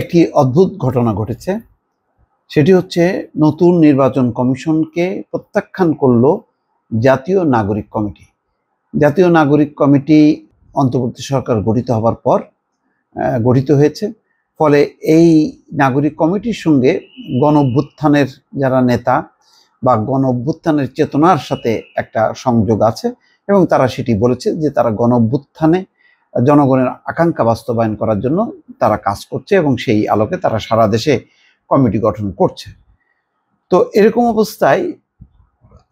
একটি অদ্ভুত ঘটনা ঘটেছে সেটি হচ্ছে নতুন নির্বাচন কমিশনকে প্রত্যাখ্যান করল জাতীয় নাগরিক কমিটি জাতীয় নাগরিক কমিটি অন্তর্বর্তী সরকার গঠিত হবার পর গঠিত হয়েছে ফলে এই নাগরিক কমিটির সঙ্গে গণ অভ্যুত্থানের যারা নেতা বা গণ অভ্যুত্থানের চেতনার সাথে একটা সংযোগ আছে এবং তারা সেটি বলেছে যে তারা গণ অভ্যুত্থানে জনগণের আকাঙ্ক্ষা বাস্তবায়ন করার জন্য তারা কাজ করছে এবং সেই আলোকে তারা সারা দেশে কমিটি গঠন করছে তো এরকম অবস্থায়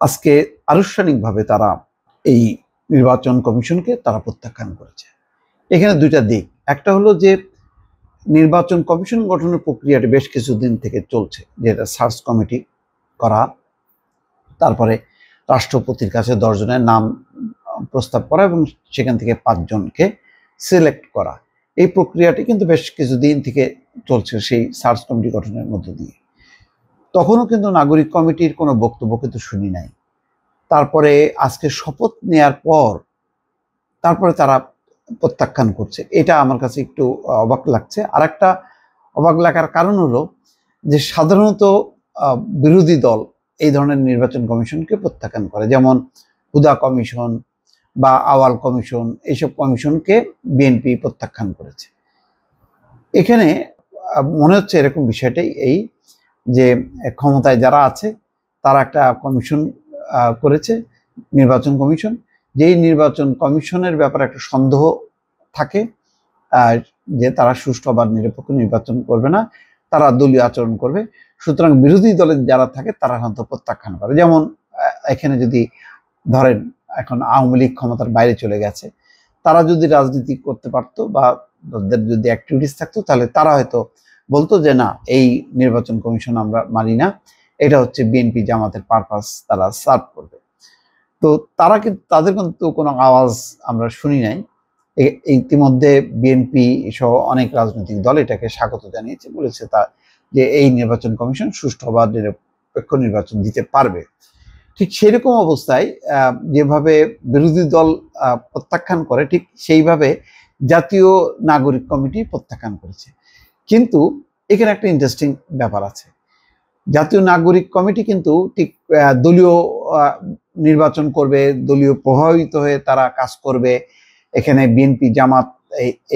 আজকে আনুষ্ঠানিকভাবে তারা এই নির্বাচন কমিশনকে তারা প্রত্যাখ্যান করেছে এখানে দুইটা দিক একটা হলো যে নির্বাচন কমিশন গঠনের প্রক্রিয়াটি বেশ কিছুদিন থেকে চলছে যেটা সার্চ কমিটি করা তারপরে রাষ্ট্রপতির কাছে দশজনের নাম প্রস্তাব করা এবং সেখান থেকে পাঁচজনকে সিলেক্ট করা এই প্রক্রিয়াটি কিন্তু বেশ কিছুদিন থেকে চলছে সেই সার্চ কমিটি গঠনের মধ্য দিয়ে তখনও কিন্তু নাগরিক কমিটির কোনো বক্তব্য কিন্তু শুনি নাই তারপরে আজকে শপথ নেয়ার পর তারপরে তারা প্রত্যাখ্যান করছে এটা আমার কাছে একটু অবাক লাগছে আর একটা অবাক লাগার কারণ হলো যে সাধারণত বিরোধী দল এই ধরনের নির্বাচন কমিশনকে প্রত্যাখ্যান করে যেমন হুদা কমিশন বা আওয়াল কমিশন এইসব কমিশনকে বিএনপি প্রত্যাখ্যান করেছে এখানে মনে হচ্ছে এরকম বিষয়টাই এই যে ক্ষমতায় যারা আছে তারা একটা কমিশন করেছে নির্বাচন কমিশন যেই নির্বাচন কমিশনের ব্যাপারে একটা সন্দেহ থাকে যে তারা সুষ্ঠু বা নিরপেক্ষ নির্বাচন করবে না তারা দলীয় আচরণ করবে সুতরাং বিরোধী দলের যারা থাকে তারা সাধারণত প্রত্যাখ্যান করে যেমন এখানে যদি ধরেন এখন আওয়ামী লীগ ক্ষমতার বাইরে চলে গেছে তারা যদি রাজনীতি করতে পারত বা তাদের যদি অ্যাক্টিভিটিস থাকতো তাহলে তারা হয়তো বলতো যে না এই নির্বাচন কমিশন আমরা মানি না এটা হচ্ছে বিএনপি জামাতের পারপাস তারা সার্ভ করবে তো তারা কিন্তু তাদের কিন্তু কোনো আওয়াজ আমরা শুনি নাই ইতিমধ্যে বিএনপি সহ অনেক রাজনৈতিক দল এটাকে স্বাগত জানিয়েছে বলেছে তা যে এই নির্বাচন কমিশন সুষ্ঠু বা নিরপেক্ষ নির্বাচন দিতে পারবে ঠিক সেরকম অবস্থায় যেভাবে বিরোধী দল প্রত্যাখ্যান করে ঠিক সেইভাবে জাতীয় নাগরিক কমিটি প্রত্যাখ্যান করেছে কিন্তু এখানে একটা ইন্টারেস্টিং ব্যাপার আছে জাতীয় নাগরিক কমিটি কিন্তু ঠিক দলীয় নির্বাচন করবে দলীয় প্রভাবিত হয়ে তারা কাজ করবে এখানে বিএনপি জামাত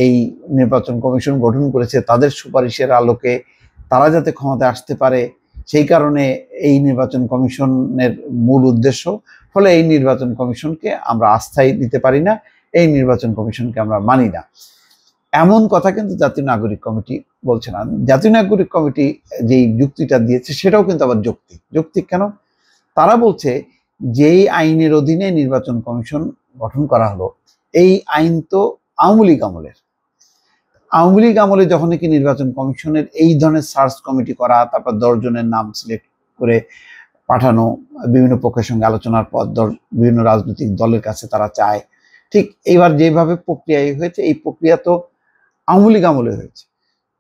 এই নির্বাচন কমিশন গঠন করেছে তাদের সুপারিশের আলোকে তারা যাতে ক্ষমতায় আসতে পারে সেই কারণে এই নির্বাচন কমিশনের মূল উদ্দেশ্য ফলে এই নির্বাচন কমিশনকে আমরা আস্থায় দিতে পারি না এই নির্বাচন কমিশনকে আমরা মানি না এমন কথা কিন্তু জাতীয় নাগরিক কমিটি বলছে না জাতীয় নাগরিক কমিটি যেই যুক্তিটা দিয়েছে সেটাও কিন্তু আবার যৌক্তিক যুক্তি কেন তারা বলছে যেই আইনের অধীনে নির্বাচন কমিশন গঠন করা হলো এই আইন তো আওয়ামী লীগ আমলের আওয়ামী লীগ আমলে যখন নাকি নির্বাচন কমিশনের এই ধরনের সার্চ কমিটি করা তারপর দশজনের নাম সিলেক্ট করে পাঠানো বিভিন্ন পক্ষের সঙ্গে আলোচনার পর বিভিন্ন রাজনৈতিক দলের কাছে তারা চায় ঠিক এইবার যেভাবে প্রক্রিয়া হয়েছে এই প্রক্রিয়া তো আওয়ামী লীগ আমলে হয়েছে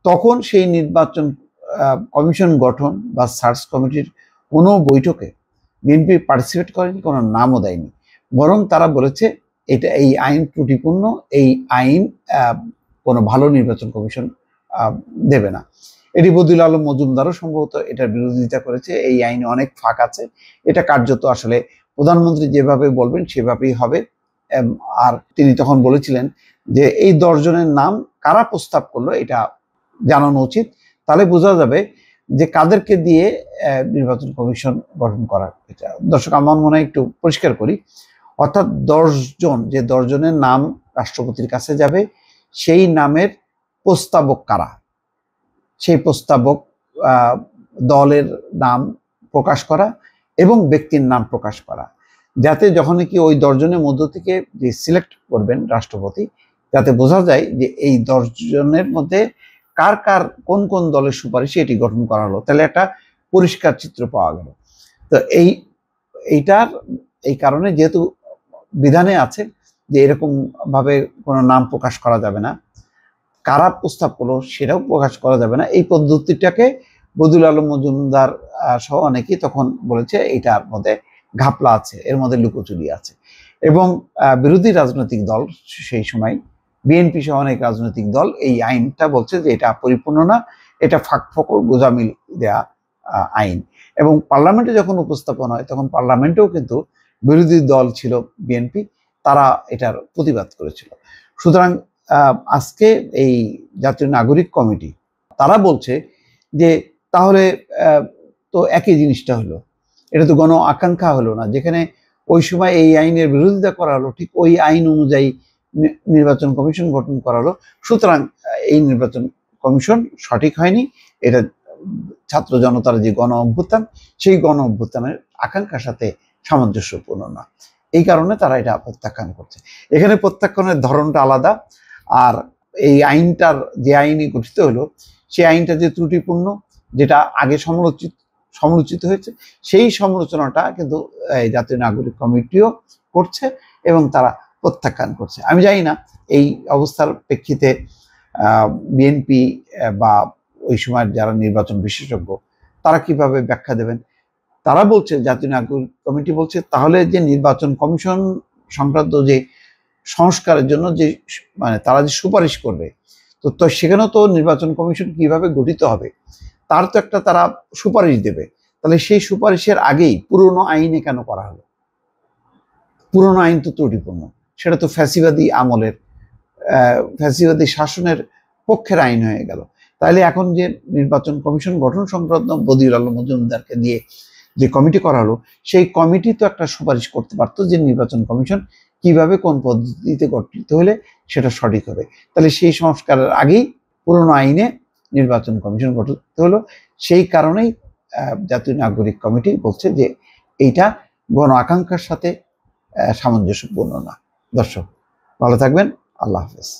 তখন সেই নির্বাচন কমিশন গঠন বা সার্চ কমিটির কোনো বৈঠকে বিএনপি পার্টিসিপেট করেনি কোনো নামও দেয়নি বরং তারা বলেছে এটা এই আইন ত্রুটিপূর্ণ এই আইন কোনো ভালো নির্বাচন কমিশন দেবে না এটি বদুল আলম মজুমদারও সম্ভবত এটার বিরোধিতা করেছে এই আইনে অনেক ফাঁক আছে এটা কার্যত আসলে প্রধানমন্ত্রী যেভাবে বলবেন সেভাবেই হবে আর তিনি তখন বলেছিলেন যে এই দশজনের নাম কারা প্রস্তাব করলো এটা জানানো উচিত তাহলে বোঝা যাবে যে কাদেরকে দিয়ে নির্বাচন কমিশন গঠন করা এটা দর্শক আমার মনে হয় একটু পরিষ্কার করি অর্থাৎ দশজন যে দশজনের নাম রাষ্ট্রপতির কাছে যাবে সেই নামের প্রস্তাবক কারা সেই প্রস্তাবক দলের নাম প্রকাশ করা এবং ব্যক্তির নাম প্রকাশ করা যাতে যখন কি ওই দশজনের মধ্য থেকে যে সিলেক্ট করবেন রাষ্ট্রপতি যাতে বোঝা যায় যে এই দশজনের মধ্যে কার কার কোন কোন দলের সুপারিশে এটি গঠন করা হলো তাহলে একটা পরিষ্কার চিত্র পাওয়া গেল তো এই এইটার এই কারণে যেহেতু বিধানে আছে যে এরকমভাবে কোনো নাম প্রকাশ করা যাবে না কারা প্রস্তাব করলো সেটাও প্রকাশ করা যাবে না এই পদ্ধতিটাকে বদুল আলম মজুমদার সহ অনেকেই তখন বলেছে এটার মধ্যে ঘাপলা আছে এর মধ্যে লুকোচুরি আছে এবং বিরোধী রাজনৈতিক দল সেই সময় বিএনপি সহ অনেক রাজনৈতিক দল এই আইনটা বলছে যে এটা পরিপূর্ণ না এটা ফকর গোজামিল দেয়া আইন এবং পার্লামেন্টে যখন উপস্থাপন হয় তখন পার্লামেন্টেও কিন্তু বিরোধী দল ছিল বিএনপি তারা এটার প্রতিবাদ করেছিল সুতরাং আজকে এই জাতীয় নাগরিক কমিটি তারা বলছে যে তাহলে তো একই জিনিসটা হলো এটা তো গণ আকাঙ্ক্ষা হলো না যেখানে ওই সময় এই আইনের বিরোধিতা করা হলো ঠিক ওই আইন অনুযায়ী নির্বাচন কমিশন গঠন করা হলো সুতরাং এই নির্বাচন কমিশন সঠিক হয়নি এটা ছাত্র জনতার যে গণ অভ্যুত্থান সেই গণ অভ্যুত্থানের আকাঙ্ক্ষার সাথে সামঞ্জস্যপূর্ণ না এই কারণে তারা এটা প্রত্যাখ্যান করছে এখানে প্রত্যাখ্যানের ধরনটা আলাদা আর এই আইনটার যে আইনই গঠিত হলো সেই আইনটা যে ত্রুটিপূর্ণ যেটা আগে সমালোচিত সমালোচিত হয়েছে সেই সমালোচনাটা কিন্তু জাতীয় নাগরিক কমিটিও করছে এবং তারা প্রত্যাখ্যান করছে আমি জানি না এই অবস্থার প্রেক্ষিতে বিএনপি বা ওই সময় যারা নির্বাচন বিশেষজ্ঞ তারা কিভাবে ব্যাখ্যা দেবেন তারা বলছে জাতীয় নাগরিক কমিটি বলছে তাহলে যে নির্বাচন কমিশন সংক্রান্ত যে সংস্কারের জন্য যে মানে তারা যে সুপারিশ করবে তো তো সেখানেও তো নির্বাচন কমিশন কিভাবে গঠিত হবে তার তো একটা তারা সুপারিশ দেবে তাহলে সেই সুপারিশের আগেই পুরনো আইনে কেন করা হলো পুরনো আইন তো ত্রুটিপূর্ণ সেটা তো ফ্যাসিবাদী আমলের ফ্যাসিবাদী শাসনের পক্ষের আইন হয়ে গেল তাহলে এখন যে নির্বাচন কমিশন গঠন সংক্রান্ত বদিউল আলম মজুমদারকে দিয়ে যে কমিটি করা হলো সেই কমিটি তো একটা সুপারিশ করতে পারতো যে নির্বাচন কমিশন কিভাবে কোন পদ্ধতিতে গঠিত হলে সেটা সঠিক হবে তাহলে সেই সংস্কারের আগেই পুরনো আইনে নির্বাচন কমিশন গঠিত হলো সেই কারণেই জাতীয় নাগরিক কমিটি বলছে যে এইটা গণ আকাঙ্ক্ষার সাথে সামঞ্জস্যপূর্ণ না দর্শক ভালো থাকবেন আল্লাহ হাফেজ